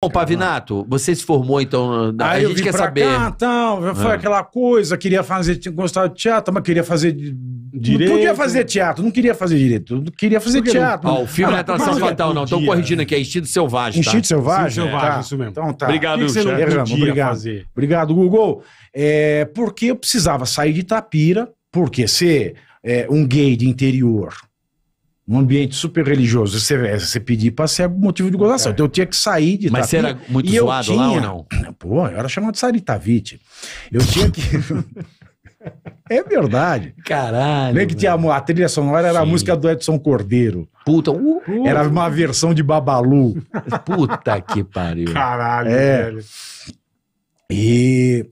Bom, Pavinato, você se formou, então. Na... Aí a gente quer saber. Cá, então, foi é. aquela coisa, queria fazer, gostava de teatro, mas queria fazer direito. Não podia fazer teatro, não queria fazer direito. queria fazer Porque teatro. Ó, não... oh, ah, o filme ah, não é ah, atração fatal, não. Estou corrigindo aqui, é Instinto Selvagem. Tá? Selvagem? Instinto Selvagem, é. tá. isso mesmo. Então tá. Obrigado, que, que Obrigado. Fazer. Obrigado, Google. É, porque eu precisava sair de Tapira, porque ser é, um gay de interior um ambiente super religioso, você, é, você pedir para ser motivo de gozação. É. Então eu tinha que sair de Mas você era muito zoado tinha... lá ou não? Pô, eu era chamado de Saritavite. Eu tinha que. é verdade. Caralho. Lembra que tinha a, a, trilha sonora era Sim. a música do Edson Cordeiro. Puta, uh, uh. Era uma versão de Babalu. Puta que pariu. Caralho, é. velho. E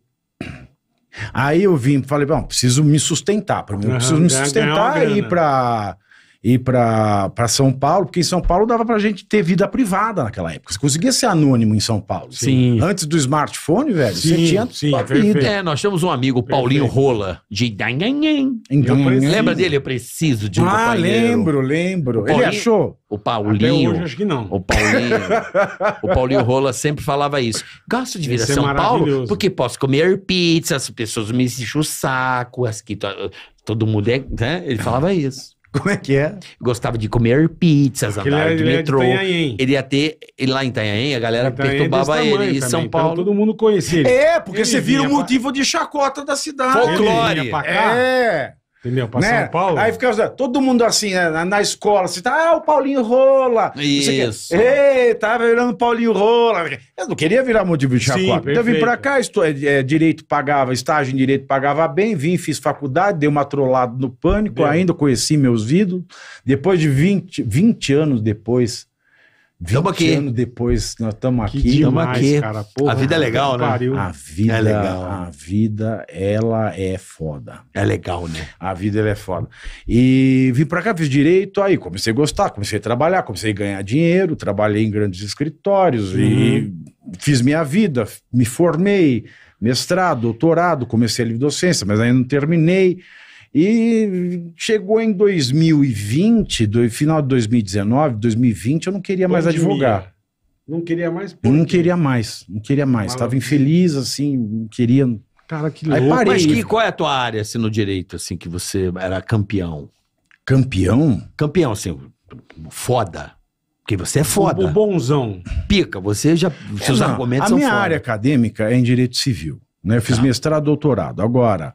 aí eu vim, falei, bom, preciso me sustentar, para mim, uhum, preciso me sustentar e ir para ir para São Paulo, porque em São Paulo dava para a gente ter vida privada naquela época. Você conseguia ser anônimo em São Paulo. Sim. Antes do smartphone, velho, sim, você tinha sim, É, nós tínhamos um amigo, Paulinho Rola, de Itanhanhen. Então, lembra dele? Eu preciso de um Ah, lembro, lembro. Paulinho, Ele achou? O Paulinho. Até hoje, acho que não. O Paulinho. o Paulinho Rola sempre falava isso. Gosto de vir a é São Paulo porque posso comer pizza, as pessoas me enchem o saco, as que todo mundo é... Né? Ele falava isso. Como é que é? Gostava de comer pizzas, Porque andar de ele é metrô. de ele ia ter. Ele lá em Itanhaém, a galera Itanhaém é perturbava ele. E São então Paulo. Então, todo mundo conhecia ele. É, porque ele você vira o motivo pra... de chacota da cidade. Folclore. É. Entendeu? Pra né? São Paulo. Aí ficava assim, todo mundo assim, né? na, na, escola, assim, tá, ah, o Paulinho Rola. Isso. Ei, tá virando Paulinho Rola. Eu não queria virar motivo de chacota. Então eu vim pra cá, estou, é, é, direito pagava, estágio em direito pagava bem, vim, fiz faculdade, dei uma trollada no pânico, Deu. ainda conheci meus ídolos. Depois de 20, 20 anos depois, Estamos aqui. anos depois, nós estamos aqui. Estamos aqui. Cara, porra, a vida é legal, né? Pariu. A vida é legal. A vida, ela é foda. É legal, né? A vida, ela é foda. E vim pra cá, fiz direito, aí comecei a gostar, comecei a trabalhar, comecei a ganhar dinheiro, trabalhei em grandes escritórios uhum. e fiz minha vida, me formei, mestrado, doutorado, comecei a livre docência, mas ainda não terminei. E chegou em 2020, do final de 2019, 2020, eu não queria mais advogar. Não queria mais? Por não queria mais, não queria mais. Estava infeliz, assim, não queria. Cara, que louco. Aí parei. Mas que, qual é a tua área, assim, no direito, assim, que você era campeão? Campeão? Campeão, assim, foda. Porque você é foda. O bonzão. Pica, você já. Seus argumentos a são. A minha foda. área acadêmica é em direito civil. Né? Eu fiz tá. mestrado, doutorado. Agora,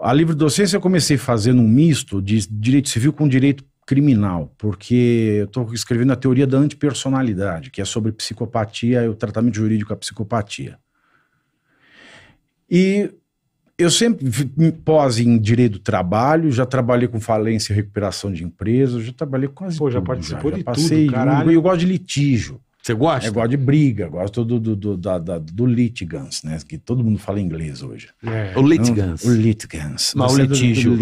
a livre docência eu comecei fazendo um misto de direito civil com direito criminal, porque eu estou escrevendo a teoria da antipersonalidade, que é sobre psicopatia e o tratamento jurídico à psicopatia. E eu sempre pós em direito do trabalho, já trabalhei com falência e recuperação de empresas, já trabalhei com as. Pô, já participou já, de já passei tudo, caralho. eu gosto de litígio. Você gosta? Eu gosto de briga, gosto do, do, do, do litigans, né? Que todo mundo fala inglês hoje. É. O litigans. o litigans. Mas o litígio.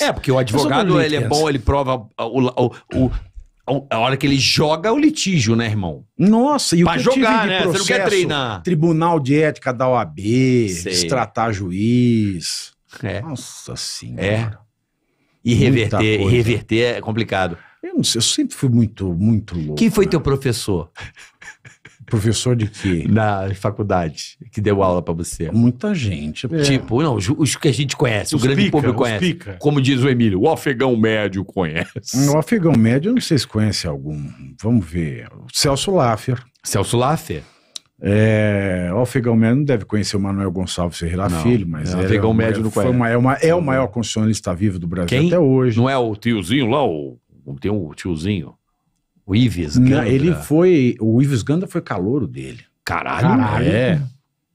É, é, porque o advogado, ele é bom, ele prova o, o, o a hora que ele joga é o litígio, né, irmão? Nossa, e o pra que jogar, né? Processo, Você não quer treinar. Tribunal de Ética da OAB, tratar juiz. É. Nossa senhora. É. E reverter, reverter é complicado. Eu não sei, eu sempre fui muito, muito louco. Quem foi né? teu professor? Professor de quê? Na faculdade, que deu aula para você. Muita gente. É. Tipo, não, os, os, que a gente conhece, os o grande pica, público conhece. Pica. Como diz o Emílio, o afegão médio conhece. O afegão médio, eu não sei se conhece algum. Vamos ver. O Celso Laffer. Celso Laffer? É, o afegão médio não deve conhecer o Manuel Gonçalves Ferreira não, Filho, mas não, é, afegão é, médio não conhece. Uma, é, uma, é o maior constitucionalista vivo do Brasil Quem? até hoje. Não é o tiozinho lá, o tem um tiozinho, o Ives Ganda. Não, ele foi. O Ives Ganda foi calouro dele. Caralho, Caralho. é.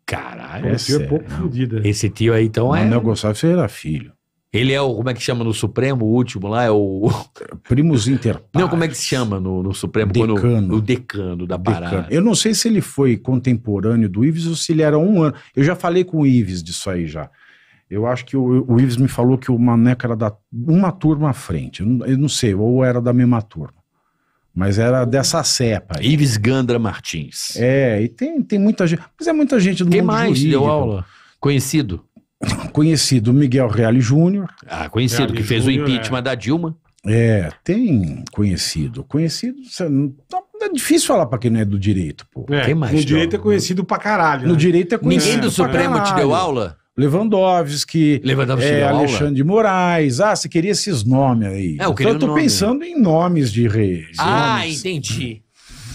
Caralho, Esse é, é pouco fodido. É. Esse tio aí, então, é... Manuel Gonçalves era filho. Ele é o, como é que chama no Supremo, o último lá, é o... primos Inter Não, como é que se chama no, no Supremo? Decano. Quando, o decano da parada. Decano. Eu não sei se ele foi contemporâneo do Ives ou se ele era um ano. Eu já falei com o Ives disso aí já. Eu acho que o, o Ives me falou que o Maneca era da uma turma à frente. Eu não, eu não sei, ou era da mesma turma. Mas era dessa cepa. Ives Gandra Martins. É, e tem, tem muita gente. Mas é muita gente do Quem mundo mais deu aula? Conhecido? Conhecido, Miguel Reale Júnior. Ah, conhecido, Reale que fez Júnior, o impeachment é. da Dilma. É, tem conhecido. Conhecido, é difícil falar pra quem não é do direito, pô. É, Quem mais? No direito é aula? é conhecido pra caralho. Né? No direito é conhecido. Ninguém do Supremo te deu aula? Lewandowski, Lewandowski é, Alexandre de Moraes. Ah, você queria esses nomes aí. É, eu queria então, eu tô nome. pensando em nomes de reis. Ah, nomes. entendi.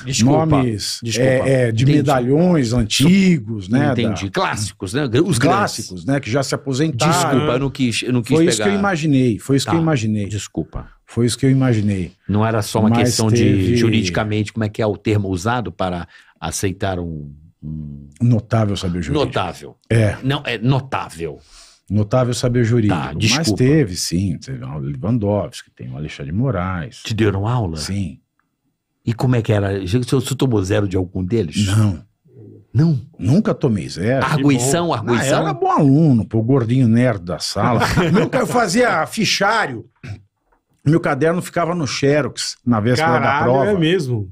Desculpa. Nomes Desculpa. É, é, de entendi. medalhões antigos, né? Entendi. Da... Clássicos, né? Os clássicos, grandes. né? Que já se aposentaram. Desculpa, eu não quis, eu não quis Foi pegar. isso que eu imaginei. Foi isso tá. que eu tá. imaginei. Desculpa. Foi isso que eu imaginei. Não era só uma Mas questão teve... de juridicamente como é que é o termo usado para aceitar um Notável saber jurídico. Notável. É. Não, é notável. Notável saber jurídico. Tá, desculpa. Mas teve, sim. Teve o Lewandowski, tem o Alexandre Moraes. Te deram aula? Sim. E como é que era? Você tomou zero de algum deles? Não. Não? Nunca tomei zero. Arguição, ah, arguição? Ah, era bom aluno, pô, gordinho nerd da sala. eu fazia fichário. Meu caderno ficava no xerox na véspera Caralho, da é prova. é mesmo?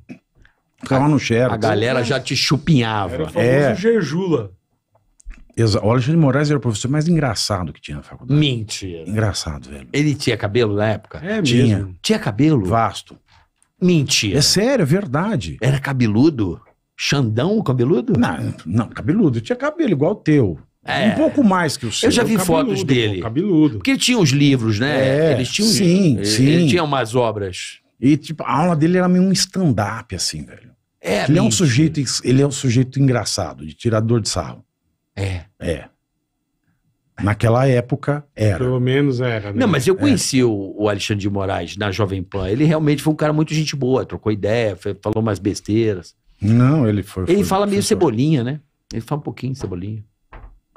Ficava no A galera já te chupinhava. Era o famoso é. Jejula. Exa o Alexandre Moraes era o professor mais engraçado que tinha na faculdade. Mentira. Engraçado, velho. Ele tinha cabelo na época? É tinha. Mesmo. Tinha cabelo? Vasto. Mentira. É sério, é verdade. Era cabeludo? Xandão cabeludo? Não, não, cabeludo. Tinha cabelo igual o teu. É. Um pouco mais que o seu. Eu já vi cabeludo, fotos dele. cabeludo. Porque ele tinha os livros, né? É, tinham. tinha sim, ele, sim. Ele tinha umas obras. E, tipo, a aula dele era meio um stand-up, assim, velho. É, ele é um sujeito, ele é um sujeito engraçado, de tirador de sarro. É. É. Naquela época era. Pelo menos era, né? Não, mas eu é. conheci é. o Alexandre de Moraes na Jovem Pan. Ele realmente foi um cara muito gente boa, trocou ideia, foi, falou umas besteiras. Não, ele foi. Ele foi, fala meio cebolinha, né? Ele fala um pouquinho de cebolinha.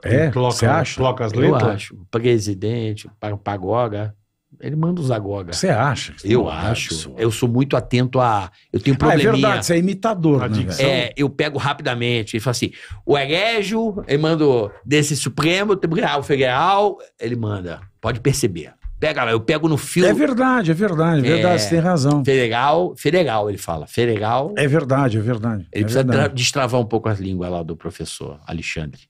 É? Você acha? Coloca as letras? Eu acho. Presidente, pagoga. Ele manda os agogas. Você acha? Eu acho. Eu sou muito atento a. Eu tenho probleminha. Ah, é verdade, você é imitador, né? É, eu pego rapidamente. Ele fala assim: o Erégio, ele manda desse Supremo Tribunal Federal, ele manda. Pode perceber. Pega lá, eu pego no fio. É verdade, é verdade, é verdade, é, você tem razão. Federal, federal, ele fala. Federal. É verdade, é verdade. Ele é precisa verdade. destravar um pouco as línguas lá do professor Alexandre.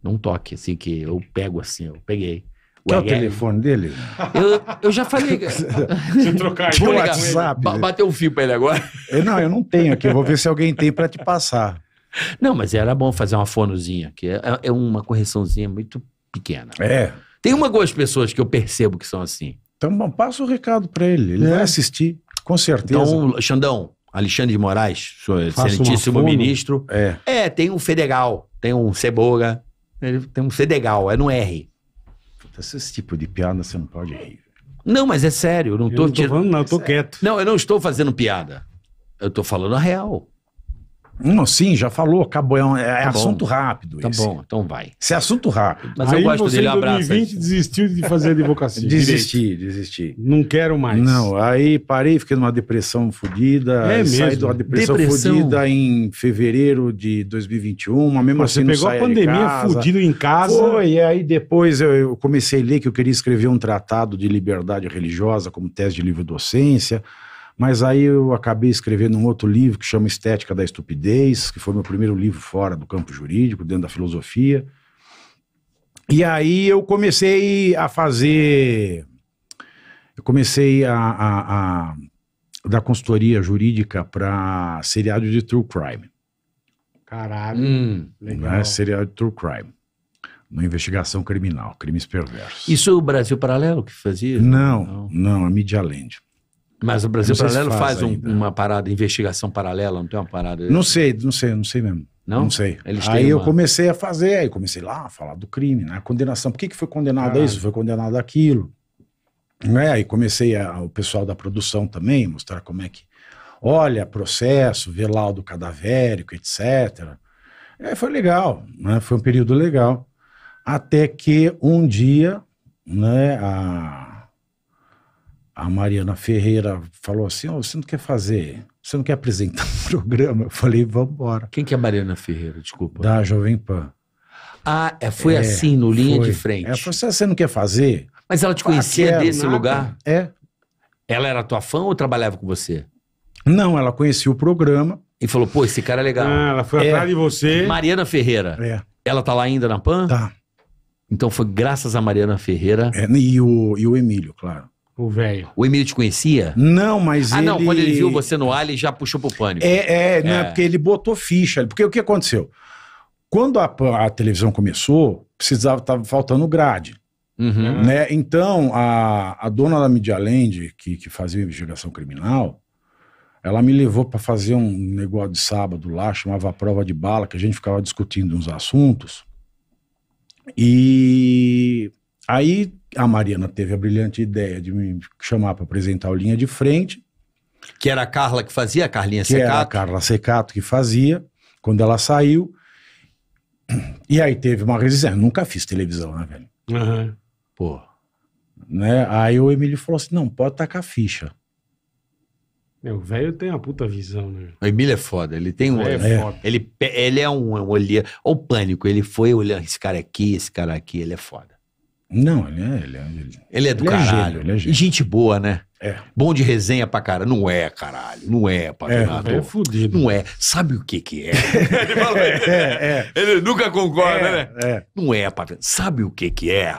Não toque, assim, que eu pego assim, eu peguei. Quer o telefone dele? Eu, eu já falei. Se trocar de WhatsApp. Ba né? bateu o um fio pra ele agora. Eu, não, eu não tenho aqui. Eu vou ver se alguém tem para te passar. Não, mas era bom fazer uma fonozinha, que é, é uma correçãozinha muito pequena. É. Tem uma boas pessoas que eu percebo que são assim. Então, bom, passa o recado para ele. Ele é. vai assistir, com certeza. Então, Xandão, Alexandre de Moraes, excelentíssimo ministro. É. é, tem um Fedegal, tem um Ceboga, tem um Fedegal, é no R esse tipo de piada você não pode rir. Não, mas é sério, eu não eu tô, não tô tirando. Falando, não, eu tô é quieto. Não, eu não estou fazendo piada. Eu tô falando a real. Não, sim, já falou, acabou. É, um, é tá assunto bom. rápido. Tá esse. bom, então vai. Isso é assunto rápido. Mas Aí eu gosto você, dele, abraço. Em 2020 desistiu de fazer advocacia. desisti, desisti. Não quero mais. Não, aí parei, fiquei numa depressão fodida. É mesmo? Saí de uma depressão, depressão fodida em fevereiro de 2021, mas mesmo Pô, assim Você pegou a pandemia fodido em casa. Foi, e aí depois eu, eu comecei a ler que eu queria escrever um tratado de liberdade religiosa como tese de livre docência. Mas aí eu acabei escrevendo um outro livro que chama Estética da Estupidez, que foi meu primeiro livro fora do campo jurídico, dentro da filosofia. E aí eu comecei a fazer. Eu comecei a, a, a dar consultoria jurídica para seriado de true crime. Caralho. Hum, legal. Né? Seriado de true crime Uma investigação criminal, crimes perversos. Isso o Brasil Paralelo que fazia? Não, não, não a Media Land. Mas o Brasil Paralelo faz, faz um, uma parada, investigação paralela, não tem uma parada? Não sei, não sei, não sei mesmo. Não? Não sei. Eles aí uma... eu comecei a fazer, aí comecei lá a falar do crime, né? A condenação. Por que, que foi condenado a ah. isso? Foi condenado a aquilo. Né? Aí comecei a, o pessoal da produção também, mostrar como é que. Olha, processo, o laudo cadavérico, etc. É, foi legal, né? Foi um período legal. Até que um dia, né, a a Mariana Ferreira falou assim: oh, você não quer fazer, você não quer apresentar um programa? Eu falei: vamos embora. Quem que é a Mariana Ferreira? Desculpa. Da Jovem Pan. Ah, é, foi é, assim, no linha foi. de frente. Ela falou: assim, ah, você não quer fazer? Mas ela te conhecia ah, desse nada. lugar? É. Ela era tua fã ou trabalhava com você? Não, ela conhecia o programa. E falou: pô, esse cara é legal. Ah, ela foi é. atrás de você. Mariana Ferreira. É. Ela tá lá ainda na Pan? Tá. Então foi graças a Mariana Ferreira. É, e, o, e o Emílio, claro. O velho. O Emílio te conhecia? Não, mas ah, ele... Ah, não, quando ele viu você no ar, ele já puxou pro pânico. É, é, é. Não, é porque ele botou ficha. Porque o que aconteceu? Quando a, a televisão começou, precisava, tava faltando grade. Uhum. Né? Então, a, a dona da Media Land, que, que fazia investigação criminal, ela me levou para fazer um negócio de sábado lá, chamava Prova de Bala, que a gente ficava discutindo uns assuntos. E Aí a Mariana teve a brilhante ideia de me chamar para apresentar o Linha de Frente. Que era a Carla que fazia, a Carlinha que Secato? Era a Carla Secato que fazia, quando ela saiu. E aí teve uma resistência. Nunca fiz televisão, né, velho? Uhum. Pô. Né? Aí o Emílio falou assim: não, pode tacar ficha. Meu, o velho tem uma puta visão, né? O Emílio é foda, ele tem um. É, é, foda. Ele, ele é um, um olhar. Olha o pânico, ele foi olhando esse cara aqui, esse cara aqui, ele é foda. Não, ele é. Ele é, ele... É ele é do ele caralho. É gênio, é gênio. E gente boa, né? É. Bom de resenha pra cara. Não é, caralho. Não é, é patrocinador. É, é fudido. Não é. Sabe o que que é? ele, fala, é, ele nunca concorda, né? Não é, patrocinador. Sabe o que que é?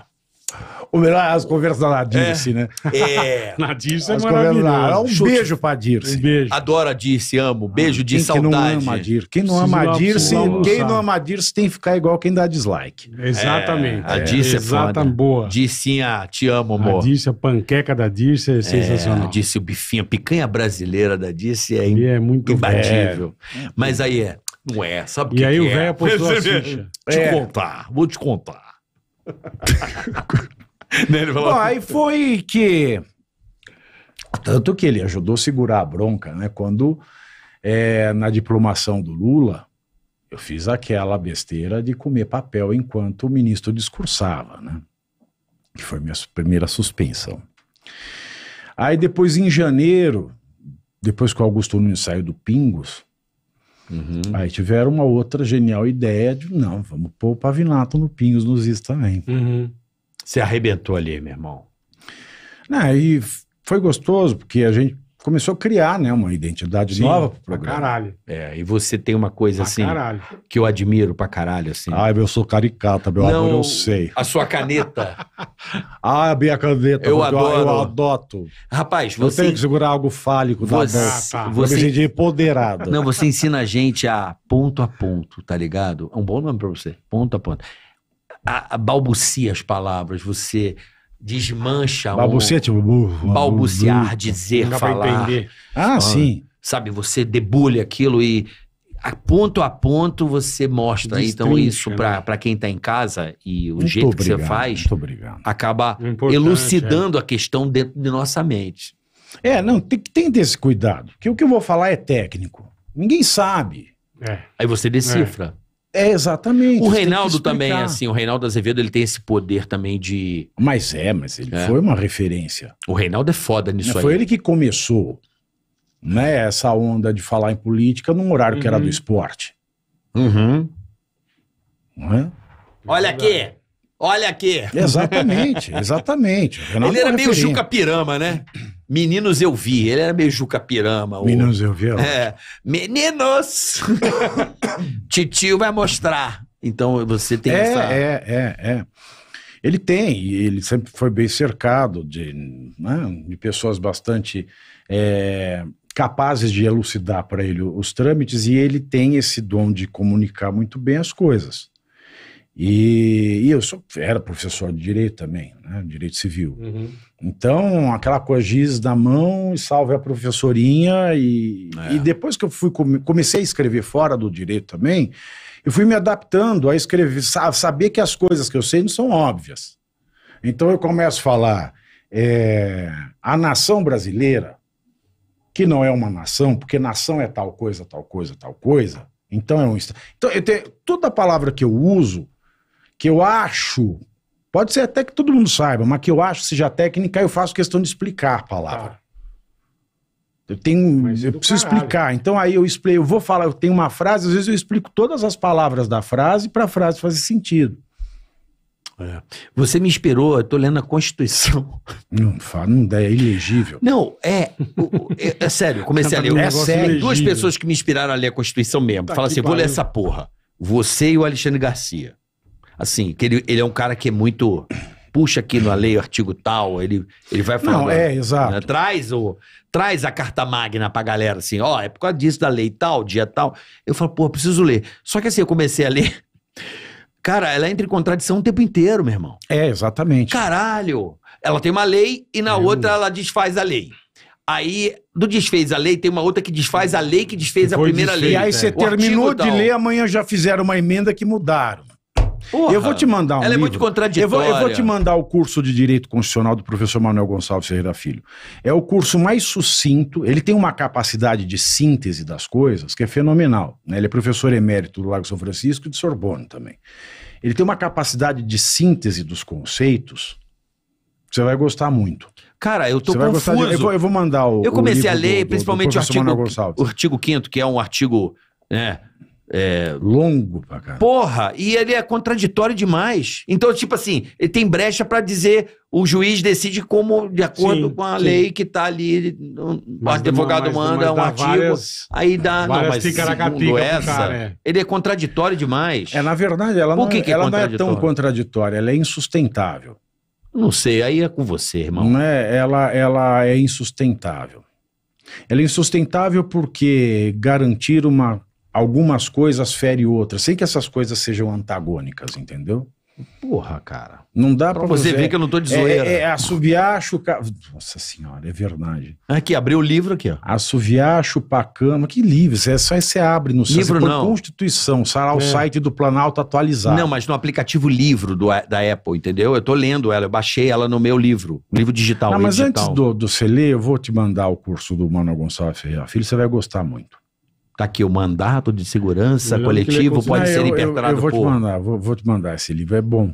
o melhor é as conversas da Dirce, é, assim, né? É. na Dirce é as maravilhoso. Um Chute. beijo pra Dirce. Um beijo. Adoro a Dirce, amo. Ah, beijo de quem saudade. Quem não ama a Dirce, quem não ama a Dirce, quem não ama a Dirce tem que ficar igual quem dá dislike. É, exatamente. É, a Dirce é, é foda. boa. Dircinha, te amo, amor. A Dirce, a panqueca da Dirce é, é sensacional. A Dirce, o bifinho, a picanha brasileira da Dirce é, é muito imbatível. Mas aí é, não é, sabe o que E aí o é? velho apostou a ficha. Te contar, vou te contar. Bom, assim. aí foi que. Tanto que ele ajudou a segurar a bronca, né? Quando é, na diplomação do Lula, eu fiz aquela besteira de comer papel enquanto o ministro discursava, né? Que foi minha primeira suspensão. Aí depois, em janeiro, depois que o Augusto Nunes saiu do Pingos, uhum. aí tiveram uma outra genial ideia de, não, vamos pôr o Pavinato no Pingos nos Is também. Uhum. Você arrebentou ali, meu irmão. Não, e foi gostoso, porque a gente começou a criar né, uma identidade Sim, nova pro programa. Pra caralho. É, e você tem uma coisa pra assim caralho. que eu admiro pra caralho, assim. Ah, eu sou caricata, meu Não, amor, eu sei. A sua caneta. ah, a minha caneta. Eu adoro. Eu adoto. Rapaz, você... Eu tenho que segurar algo fálico você... da boca. Você... Ah, tá. Eu me empoderada. Não, você ensina a gente a ponto a ponto, tá ligado? É um bom nome pra você. Ponto a ponto a, a balbucia as palavras, você desmancha. Balbucia, um, tipo, burro, balbuciar, dizer, falar. Ah, ah, sim. Sabe, você debulha aquilo e a ponto a ponto você mostra. então, isso né? para quem está em casa e o muito jeito obrigado, que você faz acaba Importante, elucidando é. a questão dentro de nossa mente. É, não, tem, que ter esse cuidado, que o que eu vou falar é técnico. Ninguém sabe. É. Aí você decifra. É. É, exatamente. O Reinaldo também é assim. O Reinaldo Azevedo ele tem esse poder também de. Mas é, mas ele é. foi uma referência. O Reinaldo é foda nisso né, foi aí. Foi ele que começou né, essa onda de falar em política num horário uhum. que era do uhum. esporte. Uhum. É? Olha aqui! Olha aqui! Exatamente, exatamente. ele é era meio Juca Pirama, né? Meninos eu vi, ele era meio Juca Pirama. Meninos ou... eu vi, ó. É, é, meninos! Titio vai mostrar. Então você tem é, essa. É, é, é. Ele tem, e ele sempre foi bem cercado de, né, de pessoas bastante é, capazes de elucidar para ele os trâmites, e ele tem esse dom de comunicar muito bem as coisas. E, e eu sou, era professor de direito também, né? direito civil. Uhum. Então, aquela coisa giz na mão, salve a professorinha. E, é. e depois que eu fui comecei a escrever fora do direito também, eu fui me adaptando a escrever, a saber que as coisas que eu sei não são óbvias. Então, eu começo a falar é, a nação brasileira, que não é uma nação, porque nação é tal coisa, tal coisa, tal coisa. Então é um. Então, eu tenho, toda palavra que eu uso, que eu acho, pode ser até que todo mundo saiba, mas que eu acho seja técnica, eu faço questão de explicar a palavra. Tá. Eu tenho, mas é eu preciso caralho. explicar. Então aí eu explico, eu vou falar, eu tenho uma frase, às vezes eu explico todas as palavras da frase para a frase fazer sentido. É. Você me inspirou, eu tô lendo a Constituição. Não, não dá, é ilegível. Não, é. É, é sério, comecei a tá ler. É sério. Duas pessoas que me inspiraram a ler a Constituição mesmo. Tá assim: vou ler essa porra. Você e o Alexandre Garcia assim, que ele, ele é um cara que é muito puxa aqui na lei o artigo tal, ele, ele vai falando. Não, é, né? exato. Né? Traz, o, traz a carta magna pra galera, assim, ó, é por causa disso, da lei tal, dia tal. Eu falo, pô, preciso ler. Só que assim, eu comecei a ler. Cara, ela entra em contradição o tempo inteiro, meu irmão. É, exatamente. Caralho! Ela tem uma lei e na outra ela desfaz a lei. Aí, do desfez a lei, tem uma outra que desfaz a lei que desfez a primeira lei. E aí você o terminou de tal. ler, amanhã já fizeram uma emenda que mudaram. Porra, eu vou te mandar um Ela livro. é muito contraditória. Eu vou, eu vou, te mandar o curso de Direito Constitucional do professor Manuel Gonçalves Ferreira Filho. É o curso mais sucinto, ele tem uma capacidade de síntese das coisas que é fenomenal. Né? Ele é professor emérito do Lago São Francisco e de Sorbonne também. Ele tem uma capacidade de síntese dos conceitos você vai gostar muito. Cara, eu tô Você confuso. De... Eu, vou, eu, vou, mandar o Eu comecei o a ler, do, do, principalmente do o artigo, o artigo 5 que é um artigo né, é, longo pra caramba. Porra, e ele é contraditório demais. Então, tipo assim, ele tem brecha para dizer o juiz decide como, de acordo sim, com a sim. lei que tá ali. o advogado uma, manda um artigo, várias, aí dá. Não, mas segundo essa, cara, é. ele é contraditório demais. É, na verdade, ela, não, que é- que é ela não é tão contraditória, ela é insustentável. Não sei, aí é com você, irmão. Não é, ela, ela é insustentável. Ela é insustentável porque garantir uma algumas coisas ferem outras, sem que essas coisas sejam antagônicas, entendeu? Porra, cara. Não dá pra, pra você ver que eu não tô de é, é, zoeira. É, é, assoviar, Nossa senhora, é verdade. Aqui, abriu o livro aqui, ó. Assoviar, chupar cama. Que livro? É só você abre no livro não. Constituição. Será é. o site do Planalto atualizado. Não, mas no aplicativo livro do, da Apple, entendeu? Eu tô lendo ela. Eu baixei ela no meu livro. Livro digital. Não, ah, mas digital. antes do, do você ler, eu vou te mandar o curso do mano Gonçalves Ferreira Filho. Você vai gostar muito. Tá aqui o mandato de segurança é coletivo, pode ser interpretado ah, eu, eu, eu vou por... vou, te mandar, esse livro é bom.